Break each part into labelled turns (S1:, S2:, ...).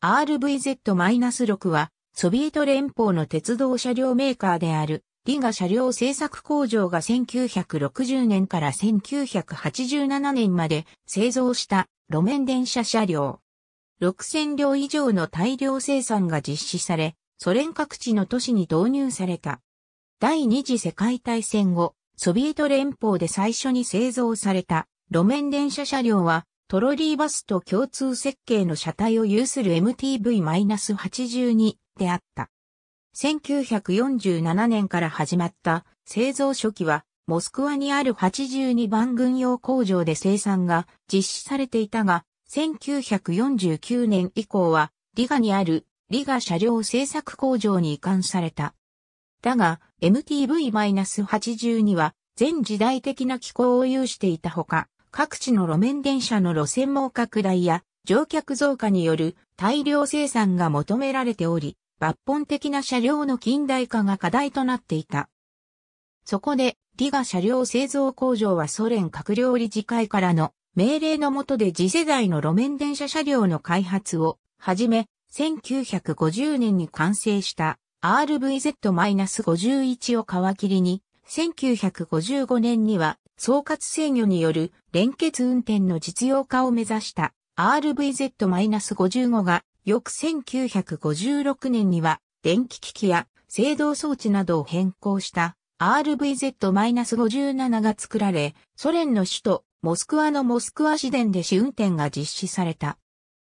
S1: RVZ-6 は、ソビエト連邦の鉄道車両メーカーである、リガ車両製作工場が1960年から1987年まで製造した路面電車車両。6000両以上の大量生産が実施され、ソ連各地の都市に導入された。第二次世界大戦後、ソビエト連邦で最初に製造された路面電車車両は、トロリーバスと共通設計の車体を有する MTV-82 であった。1947年から始まった製造初期は、モスクワにある82番軍用工場で生産が実施されていたが、1949年以降は、リガにあるリガ車両製作工場に移管された。だが、MTV-82 は、全時代的な機構を有していたほか、各地の路面電車の路線網拡大や乗客増加による大量生産が求められており、抜本的な車両の近代化が課題となっていた。そこで、リガ車両製造工場はソ連閣僚理事会からの命令の下で次世代の路面電車車両の開発をはじめ、1950年に完成した RVZ-51 を皮切りに、1955年には総括制御による連結運転の実用化を目指した RVZ-55 が翌1956年には電気機器や制動装置などを変更した RVZ-57 が作られ、ソ連の首都モスクワのモスクワ市電で試運転が実施された。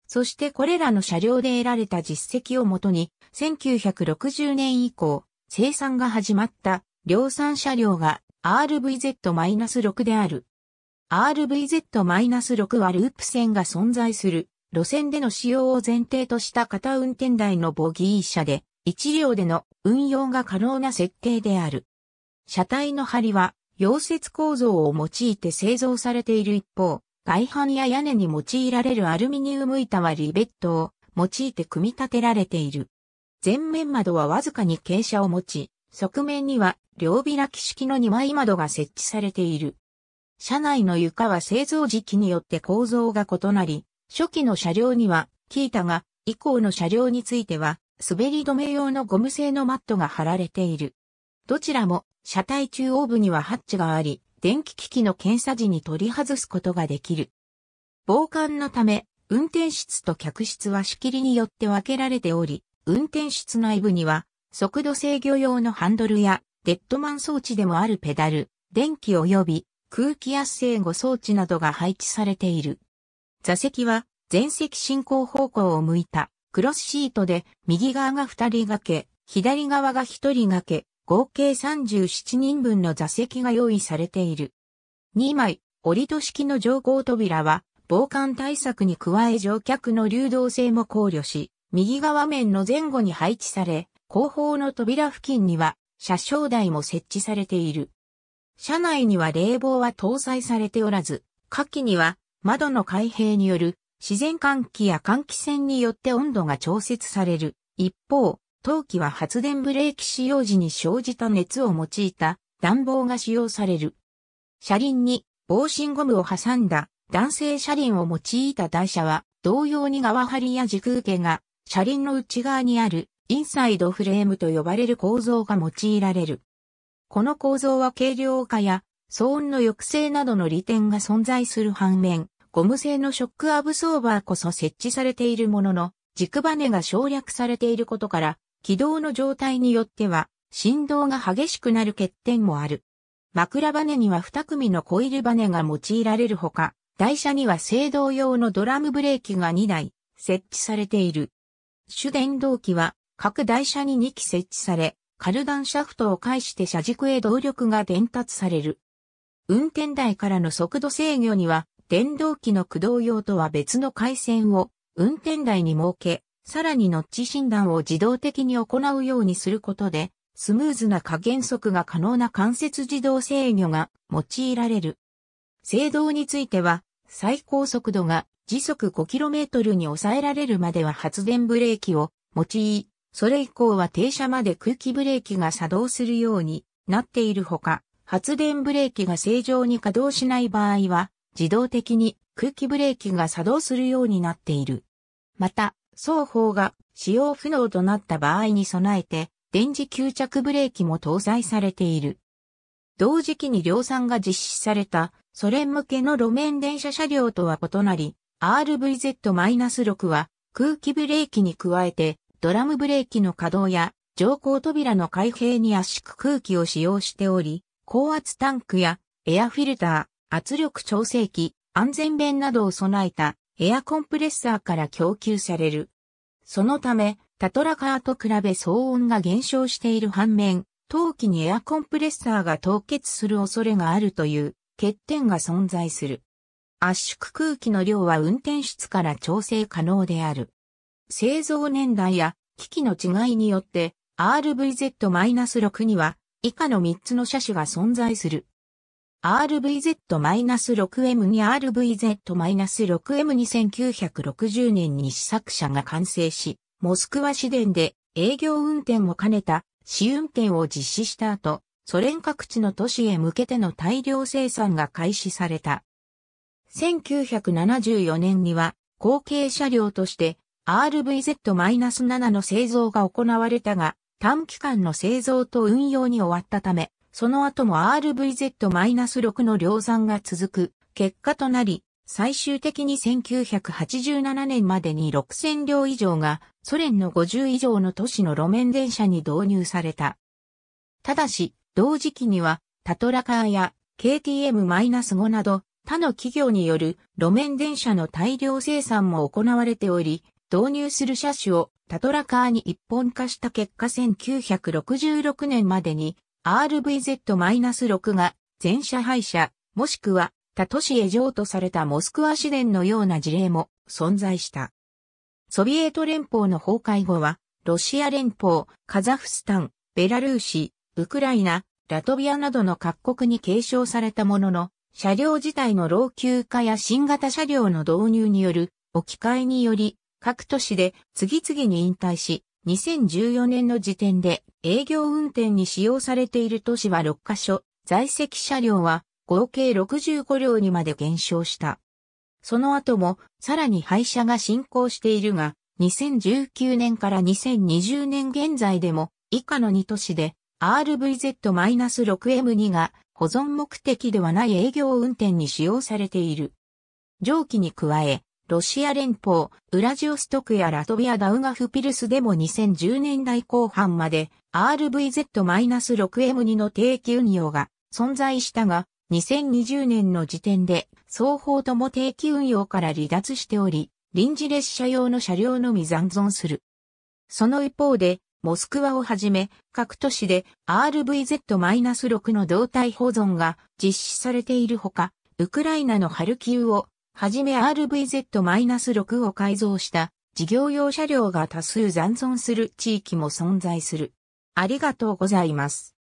S1: そしてこれらの車両で得られた実績をもとに、1960年以降、生産が始まった量産車両が RVZ-6 である。RVZ-6 はループ線が存在する路線での使用を前提とした片運転台のボギー車で1両での運用が可能な設計である。車体の梁は溶接構造を用いて製造されている一方、外板や屋根に用いられるアルミニウム板はリベットを用いて組み立てられている。前面窓はわずかに傾斜を持ち、側面には両開き式の2枚窓が設置されている。車内の床は製造時期によって構造が異なり、初期の車両にはキータが、以降の車両については滑り止め用のゴム製のマットが貼られている。どちらも車体中央部にはハッチがあり、電気機器の検査時に取り外すことができる。防寒のため、運転室と客室は仕切りによって分けられており、運転室内部には速度制御用のハンドルやデッドマン装置でもあるペダル、電気及び空気圧制御装置などが配置されている。座席は前席進行方向を向いたクロスシートで右側が2人掛け、左側が1人掛け、合計37人分の座席が用意されている。2枚、折戸式の乗降扉は防寒対策に加え乗客の流動性も考慮し、右側面の前後に配置され、後方の扉付近には車掌台も設置されている。車内には冷房は搭載されておらず、下記には窓の開閉による自然換気や換気扇によって温度が調節される。一方、冬季は発電ブレーキ使用時に生じた熱を用いた暖房が使用される。車輪に防振ゴムを挟んだ男性車輪を用いた台車は同様に側張りや軸受けが車輪の内側にあるインサイドフレームと呼ばれる構造が用いられる。この構造は軽量化や騒音の抑制などの利点が存在する反面、ゴム製のショックアブソーバーこそ設置されているものの、軸バネが省略されていることから、軌道の状態によっては振動が激しくなる欠点もある。枕バネには2組のコイルバネが用いられるほか、台車には制動用のドラムブレーキが2台設置されている。主電動機は各台車に2機設置され、カルダンシャフトを介して車軸へ動力が伝達される。運転台からの速度制御には、電動機の駆動用とは別の回線を運転台に設け、さらにノッチ診断を自動的に行うようにすることで、スムーズな加減速が可能な関節自動制御が用いられる。制動については、最高速度が時速 5km に抑えられるまでは発電ブレーキを用い、それ以降は停車まで空気ブレーキが作動するようになっているほか、発電ブレーキが正常に稼働しない場合は、自動的に空気ブレーキが作動するようになっている。また、双方が使用不能となった場合に備えて、電磁吸着ブレーキも搭載されている。同時期に量産が実施されたソ連向けの路面電車車両とは異なり、RVZ-6 は空気ブレーキに加えてドラムブレーキの稼働や乗降扉の開閉に圧縮空気を使用しており、高圧タンクやエアフィルター、圧力調整器、安全弁などを備えたエアコンプレッサーから供給される。そのため、タトラカーと比べ騒音が減少している反面、陶器にエアコンプレッサーが凍結する恐れがあるという欠点が存在する。圧縮空気の量は運転室から調整可能である。製造年代や機器の違いによって RVZ-6 には以下の3つの車種が存在する。RVZ-6M に RVZ-6M2960 年に試作車が完成し、モスクワ市電で営業運転を兼ねた試運転を実施した後、ソ連各地の都市へ向けての大量生産が開始された。1974年には後継車両として RVZ-7 の製造が行われたが、短期間の製造と運用に終わったため、その後も RVZ-6 の量産が続く結果となり、最終的に1987年までに6000両以上がソ連の50以上の都市の路面電車に導入された。ただし、同時期にはタトラカーや KTM-5 など他の企業による路面電車の大量生産も行われており、導入する車種をタトラカーに一本化した結果1966年までに RVZ-6 が全車廃車、もしくは他都市へ譲渡されたモスクワ市電のような事例も存在した。ソビエト連邦の崩壊後は、ロシア連邦、カザフスタン、ベラルーシ、ウクライナ、ラトビアなどの各国に継承されたものの、車両自体の老朽化や新型車両の導入による置き換えにより各都市で次々に引退し、2014年の時点で営業運転に使用されている都市は6カ所、在籍車両は合計65両にまで減少した。その後もさらに廃車が進行しているが、2019年から2020年現在でも以下の2都市で RVZ-6M2 が保存目的ではない営業運転に使用されている。上記に加え、ロシア連邦、ウラジオストクやラトビアダウガフピルスでも2010年代後半まで RVZ-6M2 の定期運用が存在したが、2020年の時点で双方とも定期運用から離脱しており、臨時列車用の車両のみ残存する。その一方で、モスクワをはじめ、各都市で RVZ-6 の動態保存が実施されているほか、ウクライナのハルキウをはじめ RVZ-6 を改造した事業用車両が多数残存する地域も存在する。ありがとうございます。